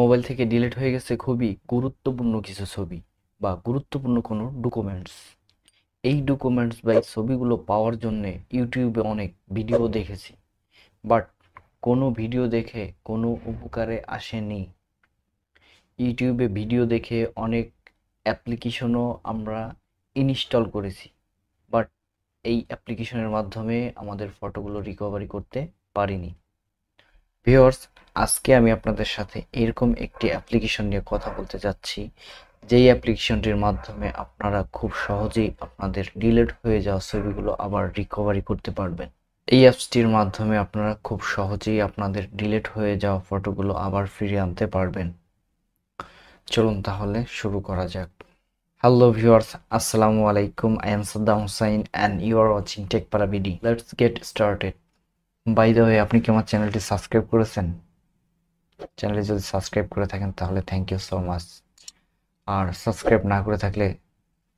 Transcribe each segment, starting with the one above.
mobile থেকে delete হয়ে গেছে খুবই গুরুত্বপূর্ণ কিছু ছবি বা গুরুত্বপূর্ণ কোনো ডকুমেন্টস এই ডকুমেন্টস বা ছবিগুলো পাওয়ার জন্যে ইউটিউবে অনেক ভিডিও দেখেছি বাট কোনো ভিডিও দেখে কোনো উপকারে আসেনি ইউটিউবে ভিডিও দেখে অনেক অ্যাপ্লিকেশনও আমরা ইনস্টল করেছি বাট এই অ্যাপ্লিকেশনের মাধ্যমে আমাদের ফটোগুলো রিকভারি করতে পারিনি ভিওর্স আজকে আমি আপনাদের সাথে এরকম একটি অ্যাপ্লিকেশন নিয়ে কথা বলতে যাচ্ছি যেই অ্যাপ্লিকেশনটির মাধ্যমে আপনারা খুব সহজেই আপনাদের ডিলেট হয়ে যাওয়া ছবিগুলো আবার রিকভারি করতে পারবেন এই অ্যাপসটির মাধ্যমে আপনারা খুব সহজেই আপনাদের ডিলেট হয়ে যাওয়া ফটোগুলো আবার ফিরিয়ে আনতে পারবেন চলুন তাহলে শুরু করা যাক হ্যালো Hello আসসালামু আলাইকুম I am Saddam Hussain and you are watching tech পারাবিডি let's get started by the way আপনি কি আমার চ্যানেলটি সাবস্ক্রাইব করেছেন চ্যানেলে যদি সাবস্ক্রাইব করে থাকেন তাহলে থ্যাংক ইউ সো মাচ আর সাবস্ক্রাইব না করে থাকলে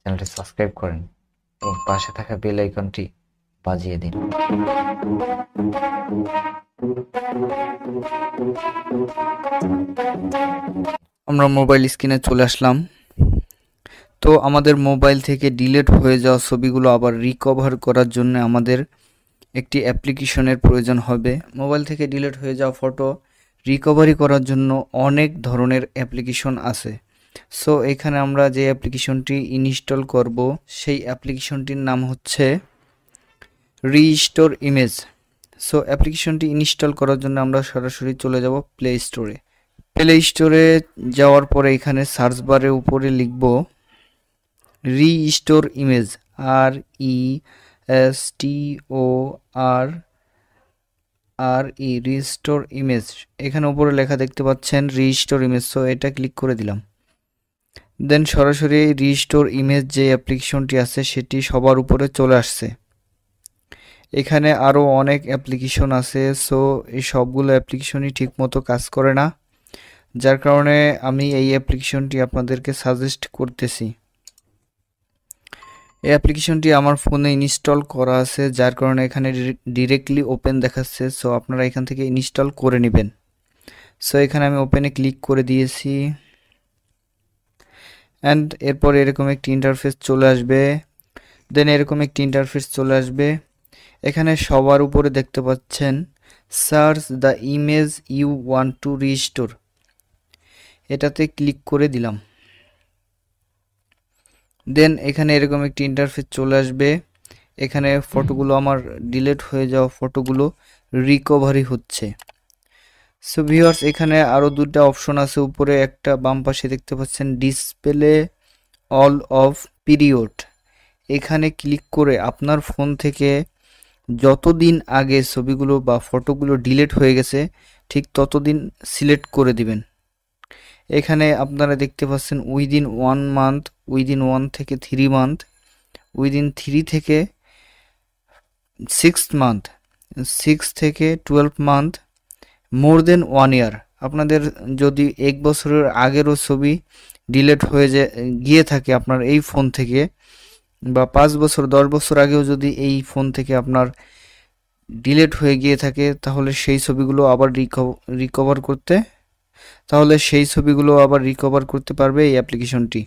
চ্যানেলটি সাবস্ক্রাইব করেন এবং পাশে থাকা বেল আইকনটি বাজিয়ে দিন আমরা মোবাইল স্ক্রিনে চলে আসলাম তো আমাদের মোবাইল থেকে ডিলেট হয়ে যাওয়া ছবিগুলো আবার রিকভার করার জন্য আমাদের একটি অ্যাপ্লিকেশনের প্রয়োজন হবে মোবাইল থেকে ডিলিট হয়ে যাওয়া ফটো রিকভারি করার জন্য অনেক ধরনের অ্যাপ্লিকেশন আছে সো এখানে আমরা যে অ্যাপ্লিকেশনটি ইনস্টল করব সেই অ্যাপ্লিকেশনটির নাম হচ্ছে রিস্টোর ইমেজ সো অ্যাপ্লিকেশনটি ইনস্টল করার জন্য আমরা সরাসরি চলে যাব প্লে স্টোরে প্লে স্টোরে যাওয়ার পরে এখানে সার্চ বারের উপরে লিখব restore image R E S T O R R E restore image এখানে উপরে লেখা দেখতে পাচ্ছেন রিস্টোর ইমেজ সো এটা ক্লিক করে দিলাম দেন সরাসরি রিস্টোর ইমেজ যে অ্যাপ্লিকেশনটি আছে সেটি সবার উপরে চলে আসছে এখানে আরও অনেক অ্যাপ্লিকেশন আছে সো এই সবগুলো অ্যাপ্লিকেশনই ঠিক মতো কাজ করে না যার কারণে আমি এই অ্যাপ্লিকেশনটি আপনাদেরকে সাজেস্ট করতেছি এই অ্যাপ্লিকেশনটি আমার ফোনে ইনস্টল করা আছে যার কারণে এখানে ডিরেক্টলি ওপেন দেখাচ্ছে সো আপনারা এখান থেকে ইনস্টল করে নেবেন সো এখানে আমি ওপেনে ক্লিক করে দিয়েছি অ্যান্ড এরপর এরকম একটি ইন্টারফেস চলে আসবে দেন এরকম একটি ইন্টারফেস চলে আসবে এখানে সবার উপরে দেখতে পাচ্ছেন search the image you want to restore এটাতে ক্লিক করে দিলাম দেন এখানে এরকম একটি ইন্টারফেস চলে আসবে এখানে ফটোগুলো আমার ডিলেট হয়ে যাওয়া ফটোগুলো রিকভারি হচ্ছে সো ভিউয়ার্স এখানে আরও দুটা অপশন আছে উপরে একটা বাম পাশে দেখতে পাচ্ছেন ডিসপ্লে অল অফ পিরিয়ড এখানে ক্লিক করে আপনার ফোন থেকে যতদিন আগে ছবিগুলো বা ফটোগুলো ডিলেট হয়ে গেছে ঠিক ততদিন সিলেক্ট করে দিবেন এখানে আপনারা দেখতে পাচ্ছেন within one month within one থেকে থ্রি মান্থ উইদিন থ্রি থেকে সিক্স মান্থ সিক্স থেকে twelve month more than one year আপনাদের যদি এক বছরের আগেরও ছবি ডিলেট হয়ে যে গিয়ে থাকে আপনার এই ফোন থেকে বা পাঁচ বছর দশ বছর আগেও যদি এই ফোন থেকে আপনার ডিলেট হয়ে গিয়ে থাকে তাহলে সেই ছবিগুলো আবার রিকভার করতে তাহলে সেই ছবিগুলো আবার রিকভার করতে পারবে এই অ্যাপ্লিকেশনটি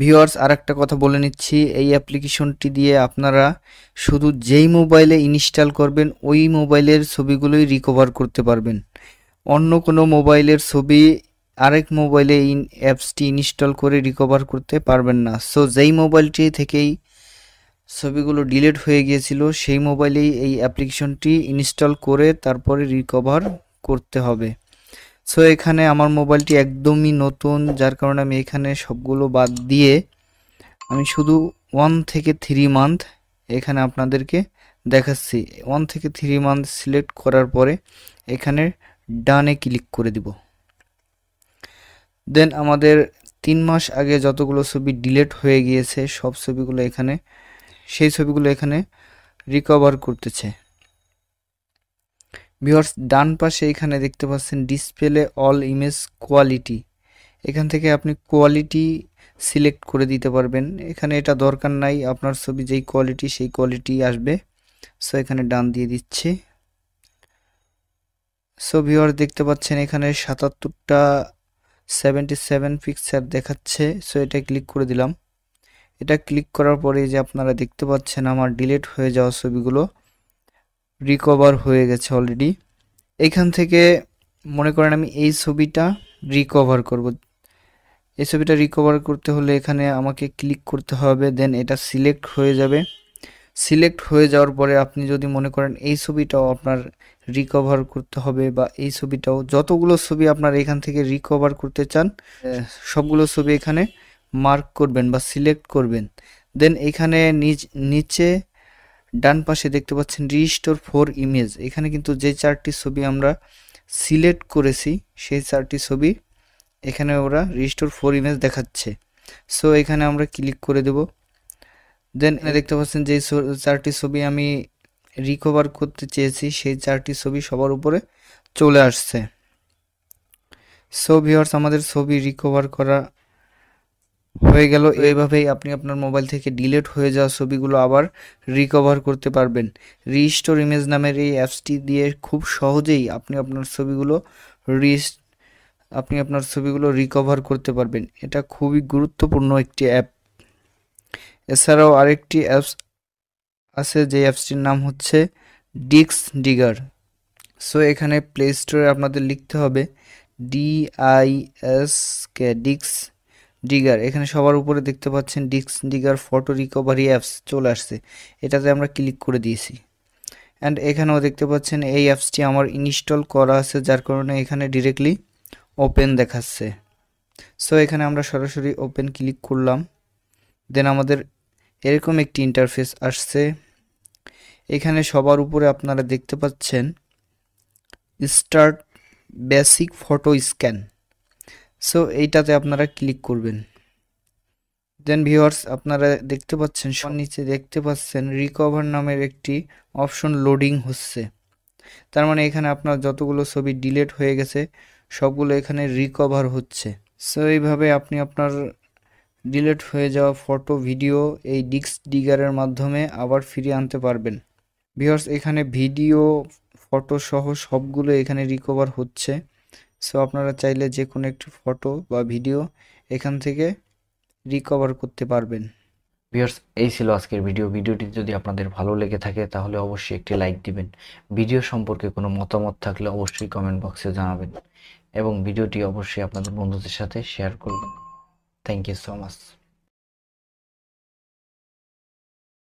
ভিওয়ার্স আর একটা কথা বলে নিচ্ছি এই অ্যাপ্লিকেশনটি দিয়ে আপনারা শুধু যেই মোবাইলে ইনস্টল করবেন ওই মোবাইলের ছবিগুলোই রিকভার করতে পারবেন অন্য কোনো মোবাইলের ছবি আরেক মোবাইলে ইন অ্যাপসটি ইনস্টল করে রিকভার করতে পারবেন না সো যেই মোবাইলটি থেকেই ছবিগুলো ডিলিট হয়ে গিয়েছিল সেই মোবাইলেই এই অ্যাপ্লিকেশনটি ইনস্টল করে তারপরে রিকভার করতে হবে সো এখানে আমার মোবাইলটি একদমই নতুন যার কারণে আমি এখানে সবগুলো বাদ দিয়ে আমি শুধু ওয়ান থেকে থ্রি মান্থ এখানে আপনাদেরকে দেখাচ্ছি ওয়ান থেকে থ্রি মান্থ সিলেক্ট করার পরে এখানে ডানে ক্লিক করে দিব দেন আমাদের তিন মাস আগে যতগুলো ছবি ডিলেট হয়ে গিয়েছে সব ছবিগুলো এখানে সেই ছবিগুলো এখানে রিকভার করতেছে ভিওর্স ডান পাশে এখানে দেখতে পাচ্ছেন ডিসপ্লে অল ইমেজ কোয়ালিটি এখান থেকে আপনি কোয়ালিটি সিলেক্ট করে দিতে পারবেন এখানে এটা দরকার নাই আপনার ছবি যেই কোয়ালিটি সেই কোয়ালিটি আসবে সো এখানে ডান দিয়ে দিচ্ছি সো ভিওর দেখতে পাচ্ছেন এখানে সাতাত্তরটা সেভেন্টি সেভেন পিকচার দেখাচ্ছে সো এটা ক্লিক করে দিলাম এটা ক্লিক করার পরে যে আপনারা দেখতে পাচ্ছেন আমার ডিলেট হয়ে যাওয়া ছবিগুলো রিকভার হয়ে গেছে অলরেডি এখান থেকে মনে করেন আমি এই ছবিটা রিকভার করব এই ছবিটা রিকভার করতে হলে এখানে আমাকে ক্লিক করতে হবে দেন এটা সিলেক্ট হয়ে যাবে সিলেক্ট হয়ে যাওয়ার পরে আপনি যদি মনে করেন এই ছবিটাও আপনার রিকভার করতে হবে বা এই ছবিটাও যতগুলো ছবি আপনার এখান থেকে রিকভার করতে চান সবগুলো ছবি এখানে মার্ক করবেন বা সিলেক্ট করবেন দেন এখানে নিচে ডান পাশে দেখতে পাচ্ছেন রিস্টোর ফোর ইমেজ এখানে কিন্তু যে চারটি ছবি আমরা সিলেক্ট করেছি সেই চারটি ছবি এখানে ওরা রিস্টোর ফোর ইমেজ দেখাচ্ছে সো এখানে আমরা ক্লিক করে দেব দেন দেখতে পাচ্ছেন যে চারটি ছবি আমি রিকভার করতে চেয়েছি সেই চারটি ছবি সবার উপরে চলে আসছে সো ভিওর্স আমাদের ছবি রিকভার করা হয়ে গেল এইভাবেই আপনি আপনার মোবাইল থেকে ডিলেট হয়ে যাওয়া ছবিগুলো আবার রিকভার করতে পারবেন রিস্টোর ইমেজ নামের এই অ্যাপসটি দিয়ে খুব সহজেই আপনি আপনার ছবিগুলো রিস আপনি আপনার ছবিগুলো রিকভার করতে পারবেন এটা খুবই গুরুত্বপূর্ণ একটি অ্যাপ এছাড়াও আরেকটি অ্যাপস আছে যে অ্যাপসটির নাম হচ্ছে ডিক্স ডিগার সো এখানে প্লে স্টোরে আপনাদের লিখতে হবে ডিআইএসকে কে ডিক্স ডিগার এখানে সবার উপরে দেখতে পাচ্ছেন DiskDigger photo recovery apps চলে আসছে এটাতে আমরা ক্লিক করে দিয়েছি অ্যান্ড এখানেও দেখতে পাচ্ছেন এই অ্যাপসটি আমার ইনস্টল করা আছে যার কারণে এখানে ডিরেক্টলি ওপেন দেখাচ্ছে সো এখানে আমরা সরাসরি ওপেন ক্লিক করলাম দেন আমাদের এরকম একটি ইন্টারফেস আসছে এখানে সবার উপরে আপনারা দেখতে পাচ্ছেন start basic photo scan so এইটাতে আপনারা ক্লিক করবেন দেন ভিউয়ার্স আপনারা দেখতে পাচ্ছেন সব নিচে দেখতে পাচ্ছেন রিকভার নামের একটি অপশন লোডিং হচ্ছে তার মানে এখানে আপনার যতগুলো ছবি ডিলেট হয়ে গেছে সবগুলো এখানে রিকভার হচ্ছে সো এইভাবে আপনি আপনার ডিলেট হয়ে যাওয়া ফটো ভিডিও এই ডিক্স ডিগারের মাধ্যমে আবার ফিরিয়ে আনতে পারবেন ভিউয়ার্স এখানে ভিডিও ফটো সহ সবগুলো এখানে রিকভার হচ্ছে সো আপনারা চাইলে যে কোনো একটি ফটো বা ভিডিও এখান থেকে রিকভার করতে পারবেন ভিউয়ার্স এই ছিল আজকের ভিডিও ভিডিওটি যদি আপনাদের ভালো লেগে থাকে তাহলে অবশ্যই একটি লাইক দিবেন ভিডিও সম্পর্কে কোনো মতামত থাকলে অবশ্যই কমেন্ট বক্সে জানাবেন এবং ভিডিওটি অবশ্যই আপনাদের বন্ধুদের সাথে শেয়ার করবেন থ্যাংক ইউ সো মাচ